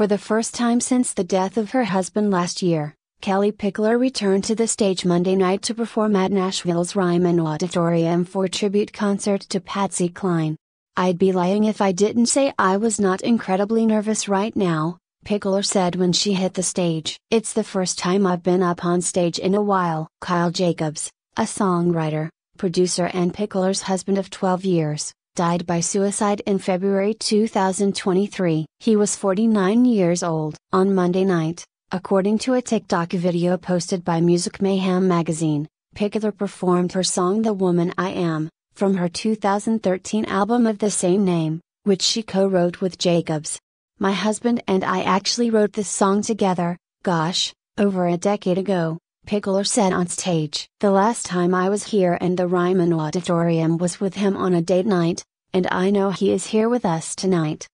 For the first time since the death of her husband last year, Kelly Pickler returned to the stage Monday night to perform at Nashville's Ryman Auditorium for a tribute concert to Patsy Cline. I'd be lying if I didn't say I was not incredibly nervous right now, Pickler said when she hit the stage. It's the first time I've been up on stage in a while. Kyle Jacobs, a songwriter, producer, and Pickler's husband of 12 years, died by suicide in February 2023. He was 49 years old. On Monday night, according to a TikTok video posted by Music Mayhem magazine, Pickler performed her song The Woman I Am, from her 2013 album of the same name, which she co wrote with Jacobs. My husband and I actually wrote this song together, gosh, over a decade ago, Pickler said on stage. The last time I was here in the Ryman Auditorium was with him on a date night, and I know he is here with us tonight.